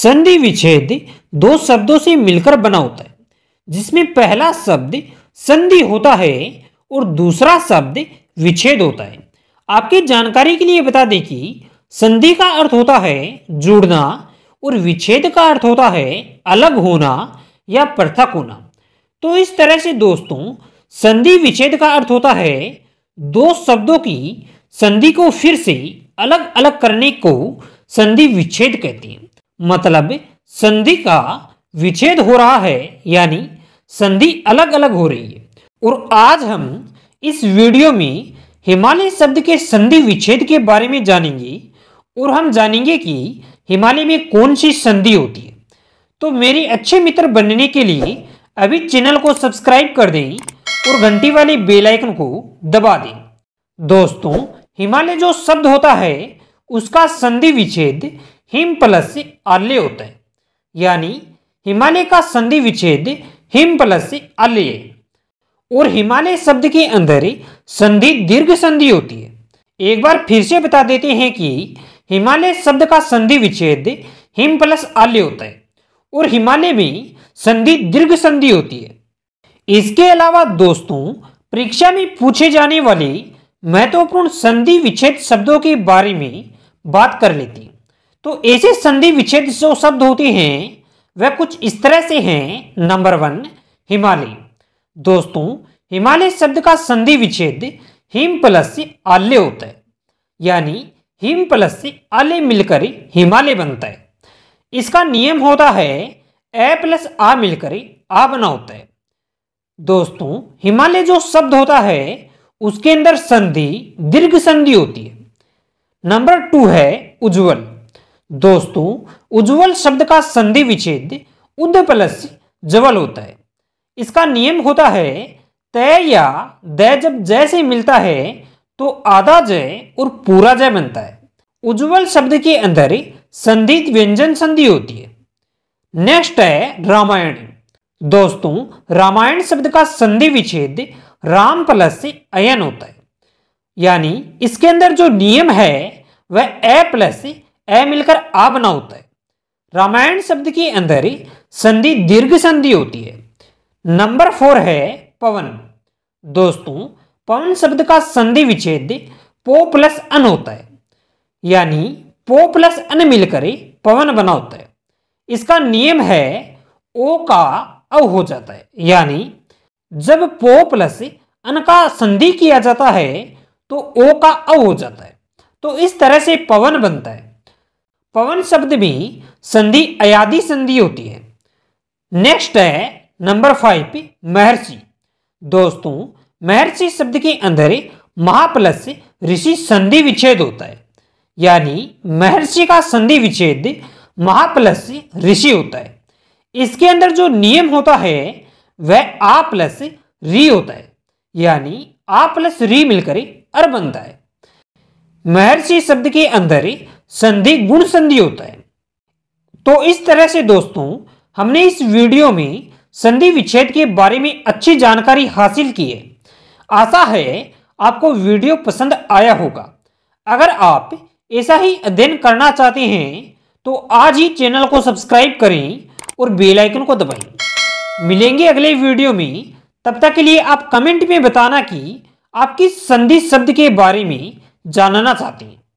संधि विच्छेद दो शब्दों से मिलकर बना होता है जिसमें पहला शब्द संधि होता है और दूसरा शब्द विच्छेद होता है आपकी जानकारी के लिए बता दें कि संधि का अर्थ होता है जुड़ना और विच्छेद का अर्थ होता है अलग होना या पृथक होना तो इस तरह से दोस्तों संधि विच्छेद का अर्थ होता है दो शब्दों की संधि को फिर से अलग अलग करने को संधि विच्छेद कहते हैं मतलब संधि का विच्छेद हो रहा है यानी संधि अलग अलग हो रही है और आज हम इस वीडियो में हिमालय शब्द के संधि विच्छेद के बारे में जानेंगे और हम जानेंगे कि हिमालय में कौन सी संधि होती है तो मेरे अच्छे मित्र बनने के लिए अभी चैनल को सब्सक्राइब कर दें और घंटी वाले बेल आइकन को दबा दें दोस्तों हिमालय जो शब्द होता है उसका संधि विच्छेद हिम प्लस से आल्य होता है यानी हिमालय का संधि विच्छेद हिम प्लस से आल्य और हिमालय शब्द के अंदर संधि दीर्घ संधि होती है एक बार फिर से बता देते हैं कि हिमालय शब्द का संधि विच्छेद हिम प्लस आल्य होता है और हिमालय में संधि दीर्घ संधि होती है इसके अलावा दोस्तों परीक्षा में पूछे जाने वाले महत्वपूर्ण संधि विच्छेद शब्दों के बारे में बात कर लेती हूँ तो ऐसे संधि विच्छेद जो शब्द होते हैं वह कुछ इस तरह से हैं नंबर वन हिमालय दोस्तों हिमालय शब्द का संधि विच्छेद हिम प्लस से आल्य होता है यानी हिम प्लस से आल्य मिलकर हिमालय बनता है इसका नियम होता है ए प्लस आ मिलकर आ बना होता है दोस्तों हिमालय जो शब्द होता है उसके अंदर संधि दीर्घ संधि होती है नंबर टू है उज्जवल दोस्तों उज्जवल शब्द का संधि विच्छेद उद प्लस जवल होता है इसका नियम होता है तय या दय जब जय से मिलता है तो आधा जय और पूरा जय बनता है उज्जवल शब्द के अंदर संधि व्यंजन संधि होती है नेक्स्ट है रामायण दोस्तों रामायण शब्द का संधि विच्छेद राम प्लस से अयन होता है यानी इसके अंदर जो नियम है वह ए प्लस से ए मिलकर आ बना होता है रामायण शब्द की अंदर ही संधि दीर्घ संधि होती है नंबर फोर है पवन दोस्तों पवन शब्द का संधि विच्छेद पो प्लस अन होता है यानी पो प्लस अन मिलकर पवन बना होता है इसका नियम है ओ का अव हो जाता है यानी जब पो प्लस अन का संधि किया जाता है तो ओ का अव हो जाता है तो इस तरह से पवन बनता है पवन शब्द भी संधि अयादि संधि होती है नेक्स्ट है नंबर फाइव महर्षि दोस्तों महर्षि शब्द के अंदर महाप्लस ऋषि संधि विच्छेद होता है यानी महर्षि का संधि विच्छेद महाप्लस ऋषि होता है इसके अंदर जो नियम होता है वह आ प्लस री होता है यानी आ प्लस री मिलकर अर बनता है महर्षि शब्द के अंदर संधि गुण संधि होता है तो इस तरह से दोस्तों हमने इस वीडियो में संधि विच्छेद के बारे में अच्छी जानकारी हासिल की है आशा है आपको वीडियो पसंद आया होगा अगर आप ऐसा ही अध्ययन करना चाहते हैं तो आज ही चैनल को सब्सक्राइब करें और बेल आइकन को दबाएं। मिलेंगे अगले वीडियो में तब तक के लिए आप कमेंट में बताना कि आप किस संधि शब्द के बारे में जानना चाहते हैं